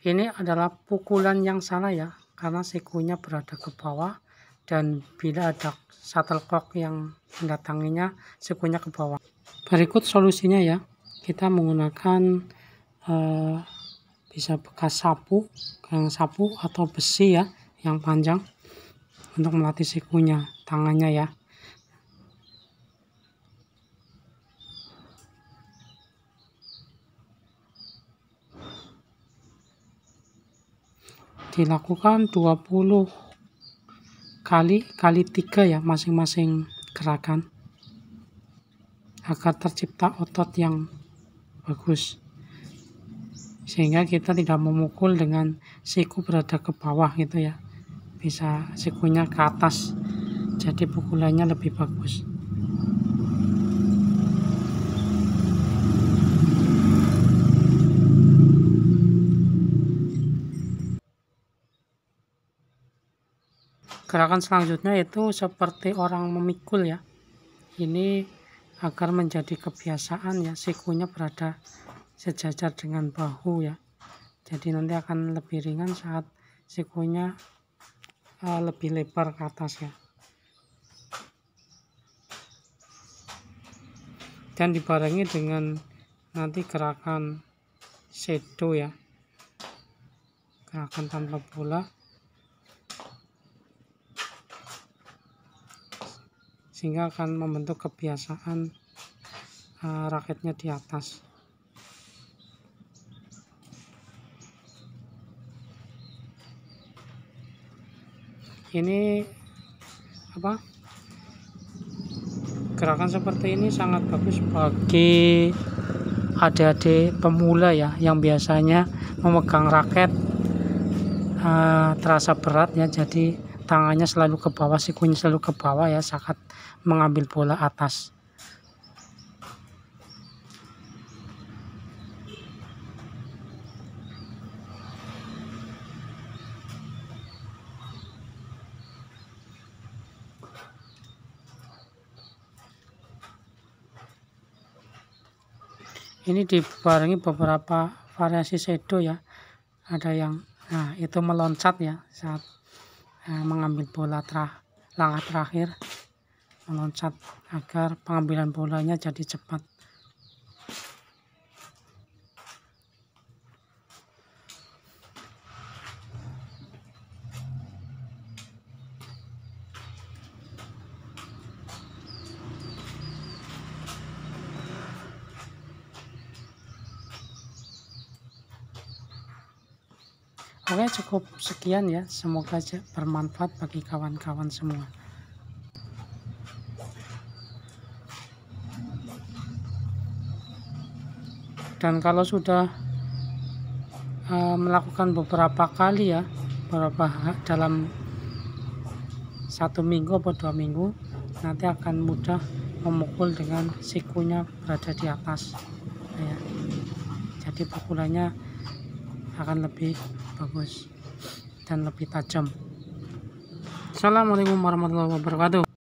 Ini adalah pukulan yang salah ya, karena sikunya berada ke bawah dan bila ada shuttlecock yang mendatanginya, sikunya ke bawah. Berikut solusinya ya, kita menggunakan eh, bisa bekas sapu, yang sapu atau besi ya, yang panjang untuk melatih sikunya, tangannya ya. dilakukan 20 kali kali tiga ya masing-masing gerakan agar tercipta otot yang bagus sehingga kita tidak memukul dengan siku berada ke bawah gitu ya bisa sikunya ke atas jadi pukulannya lebih bagus gerakan selanjutnya itu seperti orang memikul ya ini agar menjadi kebiasaan ya sikunya berada sejajar dengan bahu ya jadi nanti akan lebih ringan saat sikunya uh, lebih lebar ke atas ya dan dibarengi dengan nanti gerakan sedo ya gerakan tanpa bola sehingga akan membentuk kebiasaan uh, raketnya di atas ini apa gerakan seperti ini sangat bagus bagi adik-adik pemula ya yang biasanya memegang raket uh, terasa berat ya jadi tangannya selalu ke bawah sikunya selalu ke bawah ya saat mengambil bola atas ini dibarengi beberapa variasi shadow ya ada yang nah itu meloncat ya saat eh, mengambil bola terah, langkah terakhir meloncat agar pengambilan bolanya jadi cepat Oke cukup sekian ya semoga bermanfaat bagi kawan-kawan semua. Dan kalau sudah uh, melakukan beberapa kali ya beberapa dalam satu minggu atau dua minggu nanti akan mudah memukul dengan sikunya berada di atas ya. jadi pukulannya akan lebih bagus dan lebih tajam Assalamualaikum warahmatullahi wabarakatuh